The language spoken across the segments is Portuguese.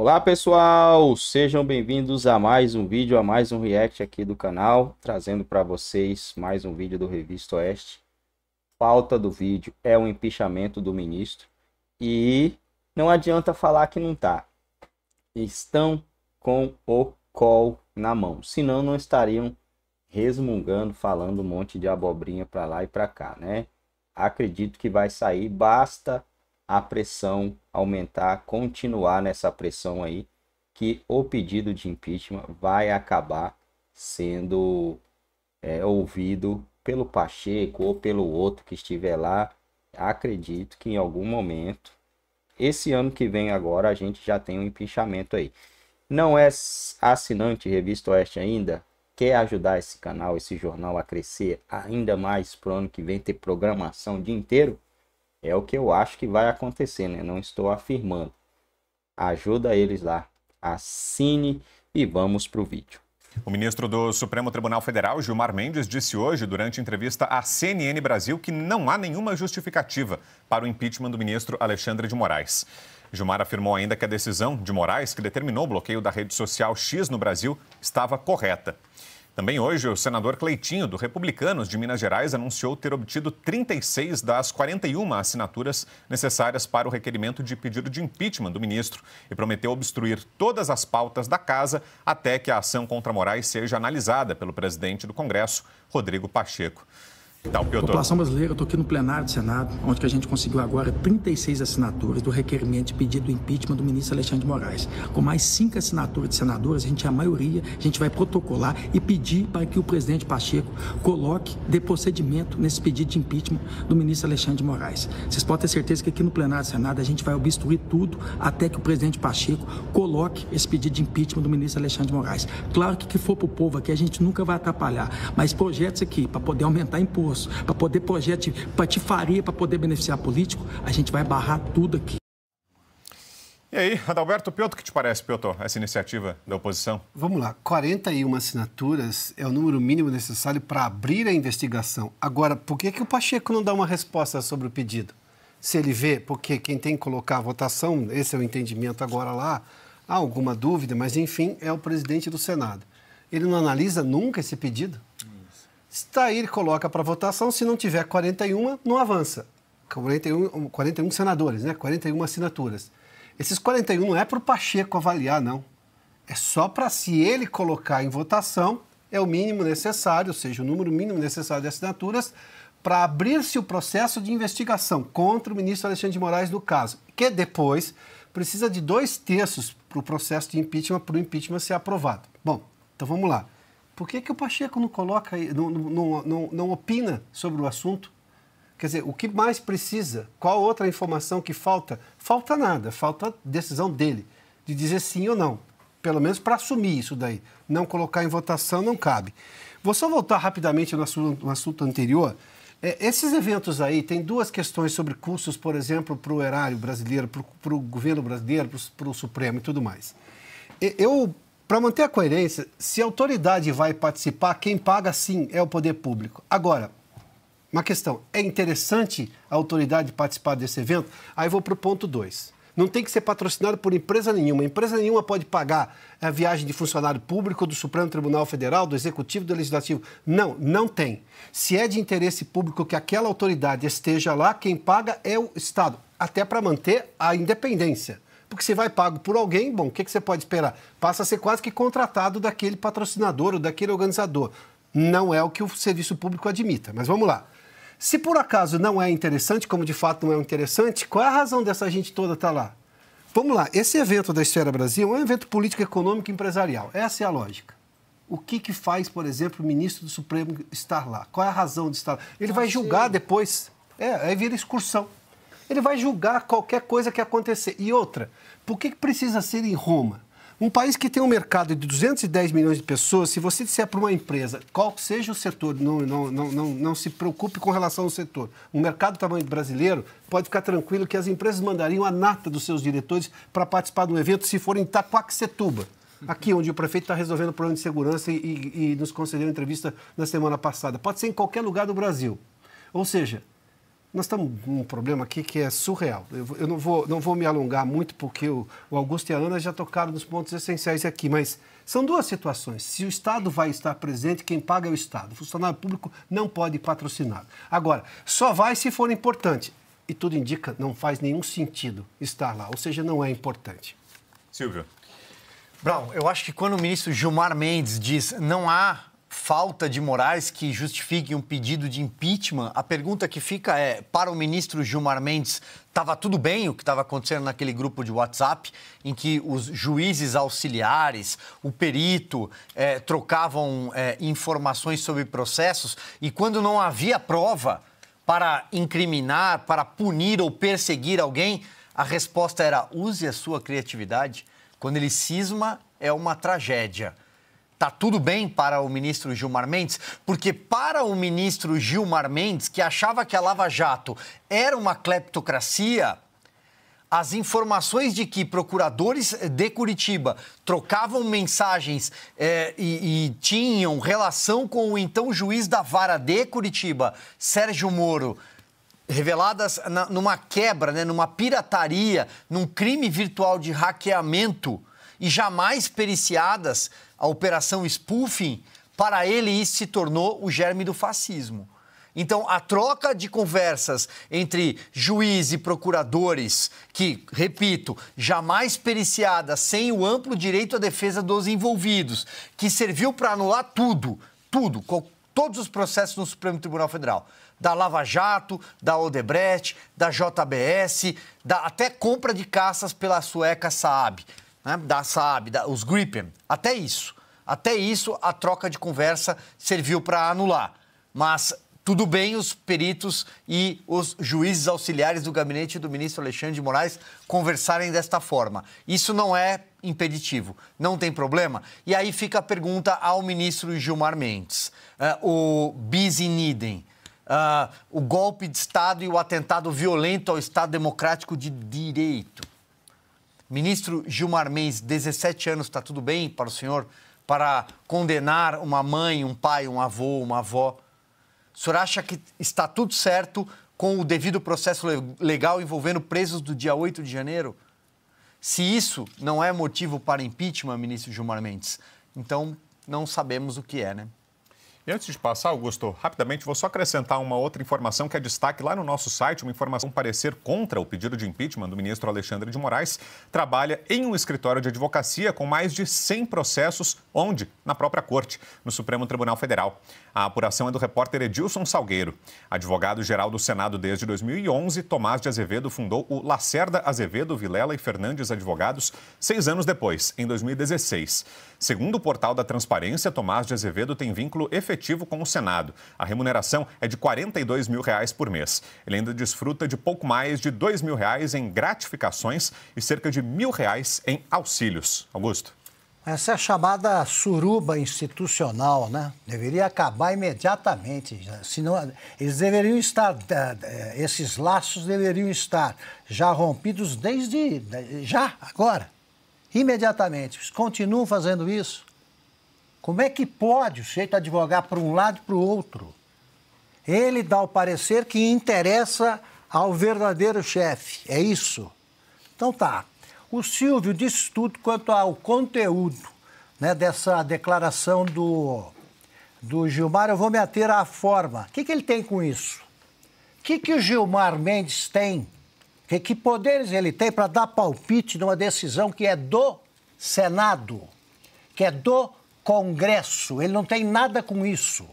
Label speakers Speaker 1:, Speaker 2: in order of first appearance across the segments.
Speaker 1: Olá pessoal, sejam bem-vindos a mais um vídeo, a mais um react aqui do canal, trazendo para vocês mais um vídeo do Revista Oeste. Falta do vídeo é o empichamento do ministro e não adianta falar que não tá. Estão com o col na mão, senão não estariam resmungando, falando um monte de abobrinha para lá e para cá, né? Acredito que vai sair, basta a pressão aumentar, continuar nessa pressão aí, que o pedido de impeachment vai acabar sendo é, ouvido pelo Pacheco ou pelo outro que estiver lá. Acredito que em algum momento, esse ano que vem agora, a gente já tem um impeachment aí. Não é assinante Revista Oeste ainda? Quer ajudar esse canal, esse jornal a crescer ainda mais pro ano que vem, ter programação o dia inteiro? É o que eu acho que vai acontecer, né? Não estou afirmando. Ajuda
Speaker 2: eles lá. Assine e vamos para o vídeo. O ministro do Supremo Tribunal Federal, Gilmar Mendes, disse hoje, durante entrevista à CNN Brasil, que não há nenhuma justificativa para o impeachment do ministro Alexandre de Moraes. Gilmar afirmou ainda que a decisão de Moraes, que determinou o bloqueio da rede social X no Brasil, estava correta. Também hoje, o senador Cleitinho, do Republicanos de Minas Gerais, anunciou ter obtido 36 das 41 assinaturas necessárias para o requerimento de pedido de impeachment do ministro e prometeu obstruir todas as pautas da casa até que a ação contra Moraes seja analisada pelo presidente do Congresso, Rodrigo Pacheco. Tá, População
Speaker 3: brasileira, eu estou aqui no plenário do Senado, onde que a gente conseguiu agora 36 assinaturas do requerimento de pedido do impeachment do ministro Alexandre de Moraes. Com mais cinco assinaturas de senadores, a gente é a maioria, a gente vai protocolar e pedir para que o presidente Pacheco coloque de procedimento nesse pedido de impeachment do ministro Alexandre de Moraes. Vocês podem ter certeza que aqui no plenário do Senado a gente vai obstruir tudo até que o presidente Pacheco coloque esse pedido de impeachment do ministro Alexandre de Moraes. Claro que que for para o povo aqui a gente nunca vai atrapalhar, mas projetos aqui para poder aumentar imposto para poder projeto patifaria, para
Speaker 4: poder beneficiar político, a gente vai barrar tudo aqui.
Speaker 2: E aí, Adalberto Piotr, o que te parece, Piotr, essa iniciativa da oposição?
Speaker 4: Vamos lá, 41 assinaturas é o número mínimo necessário para abrir a investigação. Agora, por que, que o Pacheco não dá uma resposta sobre o pedido? Se ele vê, porque quem tem que colocar a votação, esse é o entendimento agora lá, há alguma dúvida, mas enfim, é o presidente do Senado. Ele não analisa nunca esse pedido? Está Stair coloca para votação, se não tiver 41, não avança. 41, 41 senadores, né? 41 assinaturas. Esses 41 não é para o Pacheco avaliar, não. É só para se ele colocar em votação, é o mínimo necessário, ou seja, o número mínimo necessário de assinaturas para abrir-se o processo de investigação contra o ministro Alexandre de Moraes do caso, que depois precisa de dois terços para o processo de impeachment, para o impeachment ser aprovado. Bom, então vamos lá. Por que, que o Pacheco não coloca, não, não, não, não opina sobre o assunto? Quer dizer, o que mais precisa? Qual outra informação que falta? Falta nada, falta decisão dele, de dizer sim ou não. Pelo menos para assumir isso daí. Não colocar em votação não cabe. Vou só voltar rapidamente no assunto, no assunto anterior. É, esses eventos aí, tem duas questões sobre custos, por exemplo, para o erário brasileiro, para o governo brasileiro, para o Supremo e tudo mais. Eu para manter a coerência, se a autoridade vai participar, quem paga sim é o poder público. Agora, uma questão: é interessante a autoridade participar desse evento? Aí vou para o ponto 2. Não tem que ser patrocinado por empresa nenhuma. Empresa nenhuma pode pagar é, a viagem de funcionário público do Supremo Tribunal Federal, do Executivo, do Legislativo. Não, não tem. Se é de interesse público que aquela autoridade esteja lá, quem paga é o Estado, até para manter a independência porque você vai pago por alguém, bom, o que, que você pode esperar? Passa a ser quase que contratado daquele patrocinador ou daquele organizador. Não é o que o serviço público admita, mas vamos lá. Se por acaso não é interessante, como de fato não é interessante, qual é a razão dessa gente toda estar tá lá? Vamos lá, esse evento da Esfera Brasil é um evento político, econômico e empresarial. Essa é a lógica. O que, que faz, por exemplo, o ministro do Supremo estar lá? Qual é a razão de estar lá? Ele vai julgar depois. É, aí vira excursão. Ele vai julgar qualquer coisa que acontecer. E outra, por que precisa ser em Roma? Um país que tem um mercado de 210 milhões de pessoas, se você disser para uma empresa, qual seja o setor, não, não, não, não, não se preocupe com relação ao setor. Um mercado do tamanho brasileiro, pode ficar tranquilo que as empresas mandariam a nata dos seus diretores para participar de um evento se for em Itaquaquecetuba. Aqui, onde o prefeito está resolvendo o problema de segurança e, e, e nos concedeu entrevista na semana passada. Pode ser em qualquer lugar do Brasil. Ou seja, nós estamos com um problema aqui que é surreal. Eu, eu, não, vou, não vou me alongar muito, porque o, o Augusto e a Ana já tocaram nos pontos essenciais aqui, mas são duas situações. Se o Estado vai estar presente, quem paga é o Estado. O funcionário público não pode patrocinar. Agora, só vai se for importante. E tudo indica, não faz nenhum sentido estar lá, ou seja, não é importante. Silvio. Brown, eu acho que quando o ministro Gilmar Mendes diz não há
Speaker 3: falta de morais que justifique um pedido de impeachment, a pergunta que fica é: para o ministro Gilmar Mendes, estava tudo bem o que estava acontecendo naquele grupo de WhatsApp, em que os juízes auxiliares, o perito, é, trocavam é, informações sobre processos e quando não havia prova para incriminar, para punir ou perseguir alguém, a resposta era: use a sua criatividade. Quando ele cisma, é uma tragédia. Tá tudo bem para o ministro Gilmar Mendes? Porque para o ministro Gilmar Mendes, que achava que a Lava Jato era uma cleptocracia, as informações de que procuradores de Curitiba trocavam mensagens eh, e, e, tinham relação com o então juiz da vara de Curitiba, Sérgio Moro, reveladas na, numa quebra, né, numa pirataria, num crime virtual de hackeamento e jamais periciadas, a Operação Spoofing, para ele isso se tornou o germe do fascismo. Então, a troca de conversas entre juiz e procuradores, que, repito, jamais periciada, sem o amplo direito à defesa dos envolvidos, que serviu para anular tudo, tudo, todos os processos no Supremo Tribunal Federal. Da Lava Jato, da Odebrecht, da JBS, da até compra de caças pela sueca Saab né, da Saab, da, os Gripen, até isso. Até isso, a troca de conversa serviu para anular. Mas tudo bem, os peritos e os juízes auxiliares do gabinete do ministro Alexandre de Moraes conversarem desta forma. Isso não é impeditivo, não tem problema. E aí fica a pergunta ao ministro Gilmar Mendes. Uh, o bis in idem, uh, é, o golpe de Estado e o atentado violento ao Estado Democrático de Direito. Ministro Gilmar Mendes, 17 anos, está tudo bem para o senhor? Para condenar uma mãe, um pai, um avô, uma avó? O senhor acha que está tudo certo com o devido processo legal envolvendo presos do dia 8 de janeiro? Se isso não é
Speaker 2: motivo para impeachment, ministro Gilmar Mendes, então não sabemos o que é, né? antes de passar, Augusto, rapidamente vou só acrescentar uma outra informação que é destaque lá no nosso site, uma informação parecer contra o pedido de impeachment do ministro Alexandre de Moraes, trabalha em um escritório de advocacia com mais de 100 processos, onde? Na própria corte, no Supremo Tribunal Federal. A apuração é do repórter Edilson Salgueiro. Advogado-geral do Senado desde 2011, Tomás de Azevedo fundou o Lacerda Azevedo Vilela e Fernandes Advogados seis anos depois, em 2016. Segundo o portal da Transparência, Tomás de Azevedo tem vínculo efetivo efetivo com o Senado. A remuneração é de R$ 42 mil reais por mês. Ele ainda desfruta de pouco mais de R$ 2 mil reais em gratificações e cerca de R$ mil reais em auxílios. Augusto.
Speaker 5: Essa é a chamada suruba institucional, né? Deveria acabar imediatamente. Senão, eles deveriam estar, eh, eh, esses laços deveriam estar já rompidos desde já, agora, imediatamente. Eles continuam fazendo isso. Como é que pode o chefe advogar para um lado e para o outro? Ele dá o parecer que interessa ao verdadeiro chefe, é isso? Então tá. O Silvio disse tudo quanto ao conteúdo né, dessa declaração do, do Gilmar. Eu vou me ater à forma. O que, que ele tem com isso? O que, que o Gilmar Mendes tem? Que, que poderes ele tem para dar palpite numa decisão que é do Senado? Que é do Congresso, ele não tem nada com isso.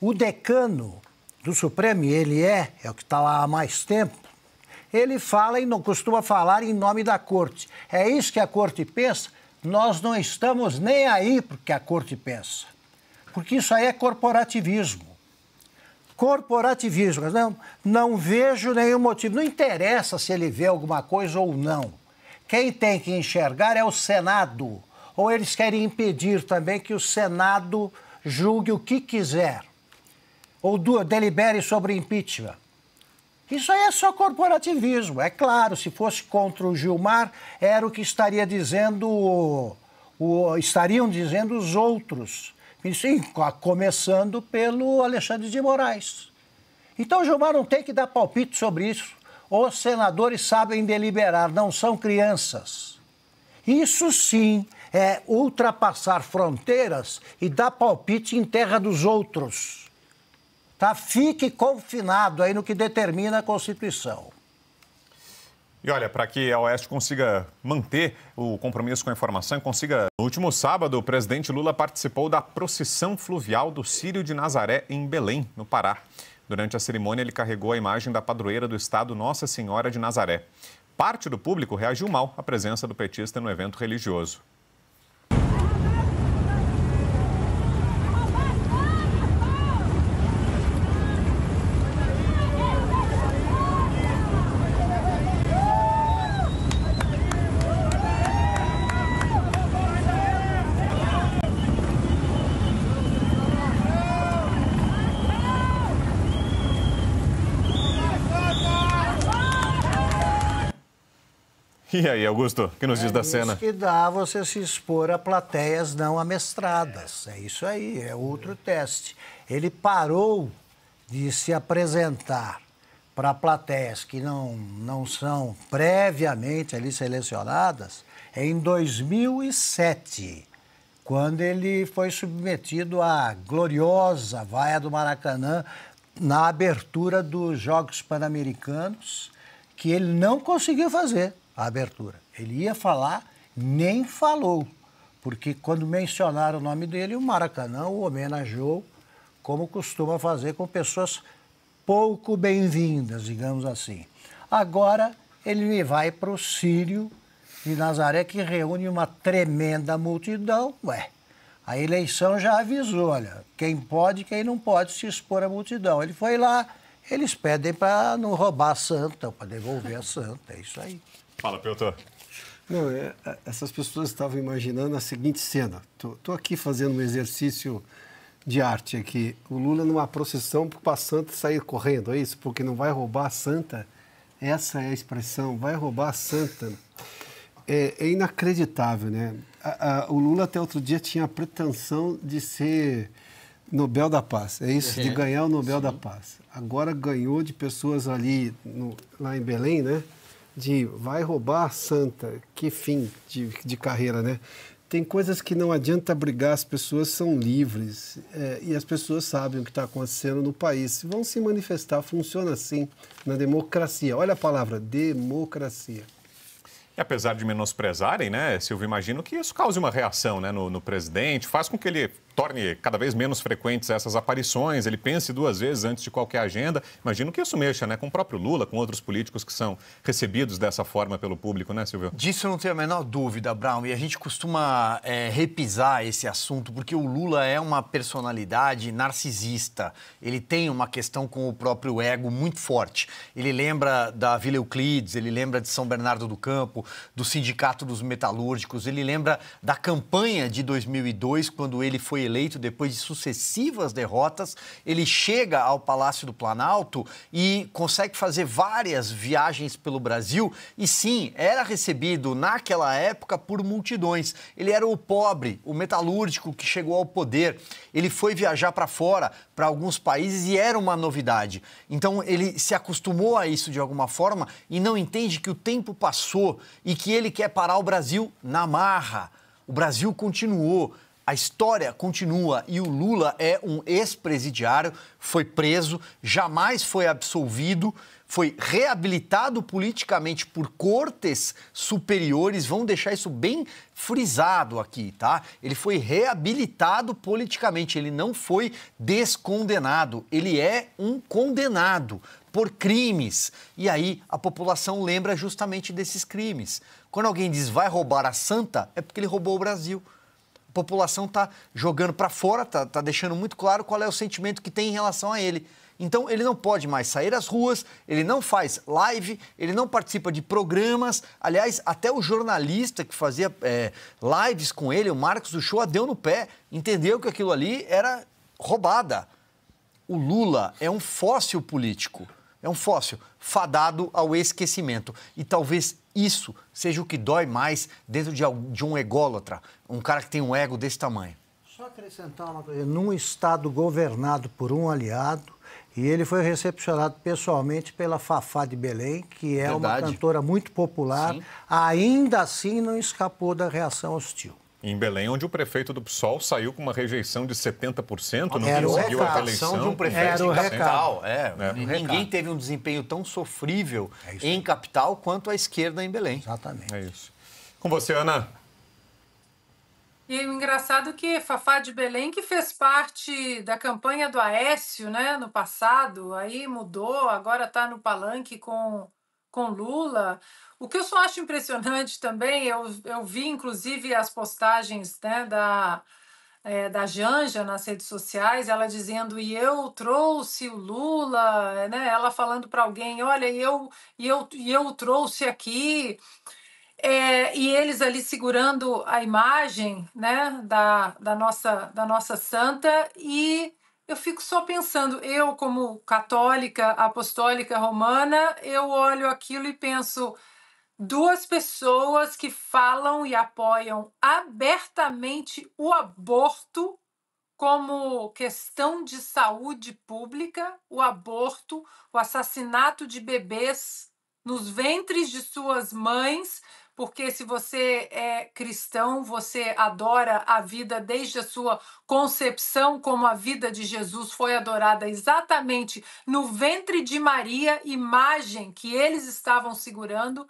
Speaker 5: O decano do Supremo, ele é, é o que está lá há mais tempo, ele fala e não costuma falar em nome da corte. É isso que a corte pensa? Nós não estamos nem aí porque a corte pensa. Porque isso aí é corporativismo. Corporativismo. Não, não vejo nenhum motivo. Não interessa se ele vê alguma coisa ou não. Quem tem que enxergar é o Senado ou eles querem impedir também que o Senado julgue o que quiser, ou delibere sobre impeachment. Isso aí é só corporativismo. É claro, se fosse contra o Gilmar, era o que estaria dizendo, o, o, estariam dizendo os outros. sim, começando pelo Alexandre de Moraes. Então o Gilmar não tem que dar palpite sobre isso. Os senadores sabem deliberar, não são crianças. Isso sim é ultrapassar fronteiras e dar palpite em terra dos outros. Tá? Fique confinado aí no que determina a Constituição.
Speaker 2: E olha, para que a Oeste consiga manter o compromisso com a informação e consiga. No último sábado, o presidente Lula participou da procissão fluvial do Círio de Nazaré em Belém, no Pará. Durante a cerimônia, ele carregou a imagem da padroeira do estado Nossa Senhora de Nazaré. Parte do público reagiu mal à presença do petista no evento religioso. E aí, Augusto, o que nos é diz da cena? que
Speaker 5: dá você se expor a plateias não amestradas. É, é isso aí, é outro teste. Ele parou de se apresentar para plateias que não, não são previamente ali selecionadas em 2007, quando ele foi submetido à gloriosa vaia do Maracanã na abertura dos Jogos Pan-Americanos, que ele não conseguiu fazer a abertura. Ele ia falar, nem falou, porque quando mencionaram o nome dele, o Maracanã o homenageou, como costuma fazer com pessoas pouco bem-vindas, digamos assim. Agora ele vai para o Sírio de Nazaré, que reúne uma tremenda multidão. Ué, a eleição já avisou, olha, quem pode, quem não pode se expor à multidão. Ele foi lá, eles pedem para não roubar a
Speaker 4: santa, para devolver a santa, é isso aí. Fala, Piotr. Não, é, é, essas pessoas estavam imaginando a seguinte cena. Estou aqui fazendo um exercício de arte aqui. O Lula numa procissão para a santa sair correndo, é isso? Porque não vai roubar a santa? Essa é a expressão, vai roubar a santa. É, é inacreditável, né? A, a, o Lula até outro dia tinha a pretensão de ser Nobel da Paz, é isso? Uhum. De ganhar o Nobel Sim. da Paz. Agora ganhou de pessoas ali no, lá em Belém, né? de vai roubar santa, que fim de, de carreira, né? Tem coisas que não adianta brigar, as pessoas são livres é, e as pessoas sabem o que está acontecendo no país. Vão se manifestar, funciona assim na democracia. Olha a palavra, democracia.
Speaker 2: E apesar de menosprezarem, né, Silvio, imagino que isso cause uma reação né, no, no presidente, faz com que ele torne cada vez menos frequentes essas aparições, ele pense duas vezes antes de qualquer agenda. Imagino que isso mexa né, com o próprio Lula, com outros políticos que são recebidos dessa forma pelo público, né, Silvio? Disso eu não tenho a menor dúvida,
Speaker 3: Brown, e a gente costuma é, repisar esse assunto, porque o Lula é uma personalidade narcisista. Ele tem uma questão com o próprio ego muito forte. Ele lembra da Vila Euclides, ele lembra de São Bernardo do Campo, do Sindicato dos Metalúrgicos, ele lembra da campanha de 2002, quando ele foi eleito depois de sucessivas derrotas. Ele chega ao Palácio do Planalto e consegue fazer várias viagens pelo Brasil. E sim, era recebido naquela época por multidões. Ele era o pobre, o metalúrgico que chegou ao poder. Ele foi viajar para fora, para alguns países, e era uma novidade. Então ele se acostumou a isso de alguma forma e não entende que o tempo passou e que ele quer parar o Brasil na marra. O Brasil continuou a história continua e o Lula é um ex-presidiário, foi preso, jamais foi absolvido, foi reabilitado politicamente por cortes superiores, Vamos deixar isso bem frisado aqui, tá? Ele foi reabilitado politicamente, ele não foi descondenado, ele é um condenado por crimes. E aí a população lembra justamente desses crimes. Quando alguém diz vai roubar a santa, é porque ele roubou o Brasil a população está jogando para fora, está tá deixando muito claro qual é o sentimento que tem em relação a ele. Então ele não pode mais sair às ruas, ele não faz live, ele não participa de programas. Aliás, até o jornalista que fazia é, lives com ele, o Marcos do Show, deu no pé, entendeu que aquilo ali era roubada. O Lula é um fóssil político é um fóssil fadado ao esquecimento. E talvez isso seja o que dói mais dentro de um ególatra, um cara que tem um ego desse tamanho.
Speaker 5: Só acrescentar uma coisa: num Estado governado por um aliado, e ele foi recepcionado pessoalmente pela Fafá de Belém, que é Verdade. uma cantora muito popular, Sim. ainda assim não escapou da
Speaker 2: reação hostil em Belém, onde o prefeito do PSOL saiu com uma rejeição de 70%, não Era conseguiu a eleição, de um prefeito Era em capital. É, é. Ninguém teve um desempenho tão sofrível
Speaker 3: é em capital quanto a esquerda em Belém. Exatamente. É isso. Com você, Ana.
Speaker 6: E o engraçado é que Fafá de Belém, que fez parte da campanha do Aécio, né, no passado, aí mudou, agora está no palanque com, com Lula. O que eu só acho impressionante também, eu, eu vi inclusive as postagens né, da, é, da Janja nas redes sociais, ela dizendo e eu trouxe o Lula, né? Ela falando para alguém, olha, e eu e eu e eu trouxe aqui. É, e eles ali segurando a imagem né, da, da, nossa, da nossa santa, e eu fico só pensando, eu, como católica apostólica romana, eu olho aquilo e penso, duas pessoas que falam e apoiam abertamente o aborto como questão de saúde pública, o aborto, o assassinato de bebês nos ventres de suas mães, porque se você é cristão, você adora a vida desde a sua concepção, como a vida de Jesus foi adorada exatamente no ventre de Maria, imagem que eles estavam segurando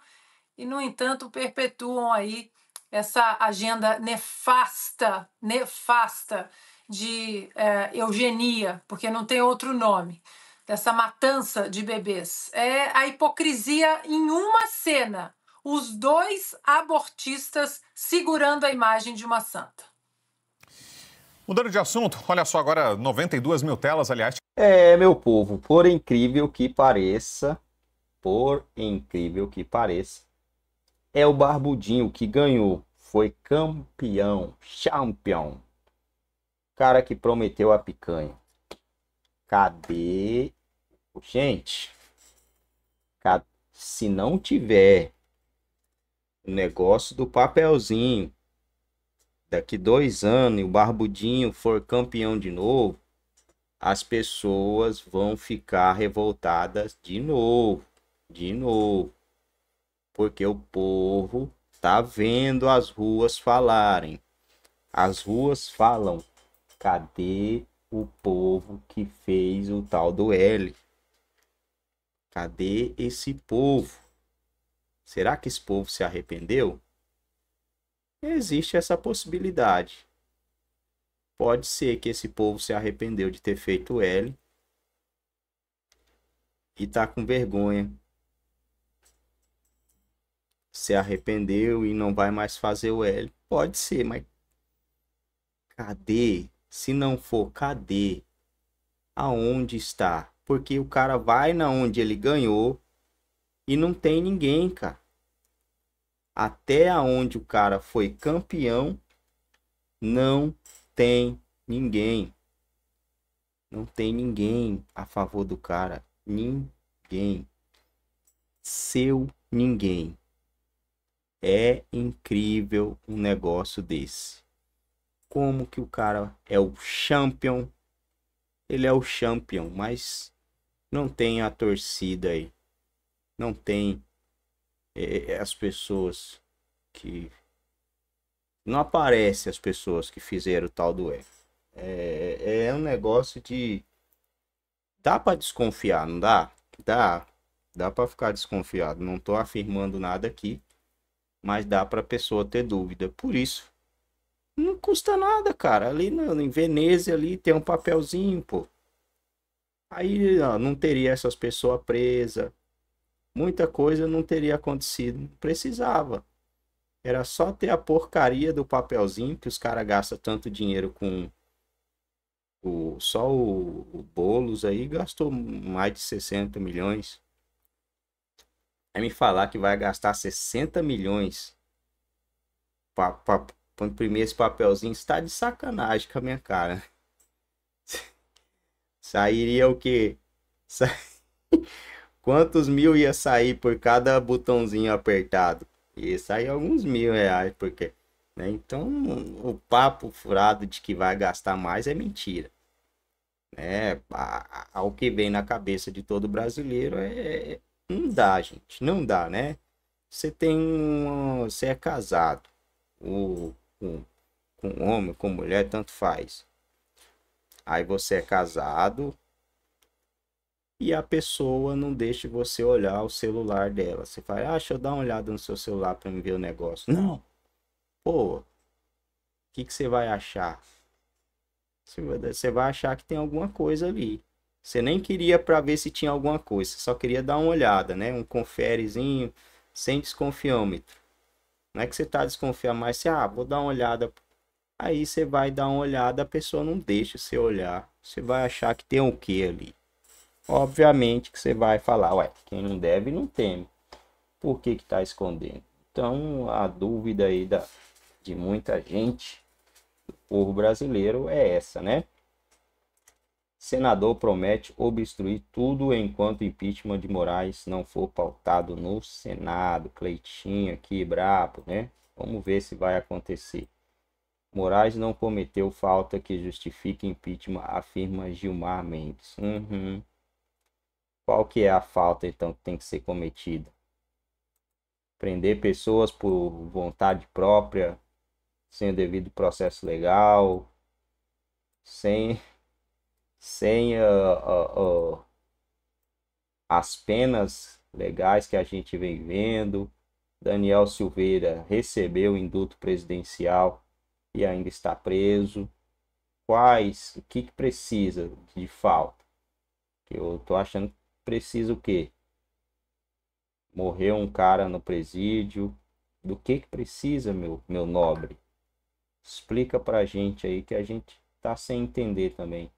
Speaker 6: e, no entanto, perpetuam aí essa agenda nefasta, nefasta de é, eugenia, porque não tem outro nome, dessa matança de bebês. É a hipocrisia em uma cena, os dois abortistas segurando a imagem de uma santa.
Speaker 2: Mudando de assunto, olha só agora 92 mil telas, aliás.
Speaker 1: É, meu povo, por incrível que pareça, por incrível que pareça, é o Barbudinho que ganhou. Foi campeão, champion. Cara que prometeu a picanha. Cadê? Gente, se não tiver o negócio do papelzinho, daqui dois anos e o Barbudinho for campeão de novo, as pessoas vão ficar revoltadas de novo, de novo porque o povo tá vendo as ruas falarem. As ruas falam. Cadê o povo que fez o tal do L? Cadê esse povo? Será que esse povo se arrependeu? Existe essa possibilidade. Pode ser que esse povo se arrependeu de ter feito o L e tá com vergonha se arrependeu e não vai mais fazer o L. Pode ser, mas cadê? Se não for, cadê? Aonde está? Porque o cara vai na onde ele ganhou e não tem ninguém, cara. Até aonde o cara foi campeão, não tem ninguém. Não tem ninguém a favor do cara. Ninguém. Seu ninguém. É incrível um negócio desse. Como que o cara é o champion? Ele é o champion, mas não tem a torcida aí. Não tem é, é as pessoas que não aparece as pessoas que fizeram o tal do F. É, é, é um negócio de dá para desconfiar, não dá? Dá, dá para ficar desconfiado. Não tô afirmando nada aqui mas dá para a pessoa ter dúvida. Por isso, não custa nada, cara. Ali no, em Veneza ali tem um papelzinho, pô. Aí ó, não teria essas pessoas presas. Muita coisa não teria acontecido. Não precisava. Era só ter a porcaria do papelzinho que os caras gastam tanto dinheiro com o, só o, o Boulos aí gastou mais de 60 milhões. Aí me falar que vai gastar 60 milhões para imprimir esse papelzinho, está de sacanagem com a minha cara. Sairia o quê? Sa... Quantos mil ia sair por cada botãozinho apertado? Ia sair alguns mil reais, porque. Né? Então, o papo furado de que vai gastar mais é mentira. Né? Ao que vem na cabeça de todo brasileiro é, é não dá, gente. Não dá, né? Você tem um. Você é casado. o com, com homem, com mulher, tanto faz. Aí você é casado. E a pessoa não deixa você olhar o celular dela. Você fala, ah, deixa eu dar uma olhada no seu celular para me ver o negócio. Não. Pô, o que, que você vai achar? Você vai achar que tem alguma coisa ali. Você nem queria para ver se tinha alguma coisa, só queria dar uma olhada, né? Um conferezinho sem desconfiômetro. Não é que você tá desconfiando, mas você, ah, vou dar uma olhada. Aí você vai dar uma olhada, a pessoa não deixa você olhar. Você vai achar que tem o um que ali. Obviamente que você vai falar, ué, quem não deve não teme. Por que que tá escondendo? Então, a dúvida aí da, de muita gente, do povo brasileiro, é essa, né? Senador promete obstruir tudo enquanto impeachment de Moraes não for pautado no Senado. Cleitinho aqui, brabo, né? Vamos ver se vai acontecer. Moraes não cometeu falta que justifique impeachment, afirma Gilmar Mendes. Uhum. Qual que é a falta, então, que tem que ser cometida? Prender pessoas por vontade própria, sem o devido processo legal, sem sem uh, uh, uh, as penas legais que a gente vem vendo. Daniel Silveira recebeu induto presidencial e ainda está preso. Quais, o que, que precisa de falta? Eu tô achando que precisa o quê? Morreu um cara no presídio. Do que que precisa, meu, meu nobre? Explica pra gente aí que a gente tá sem entender também.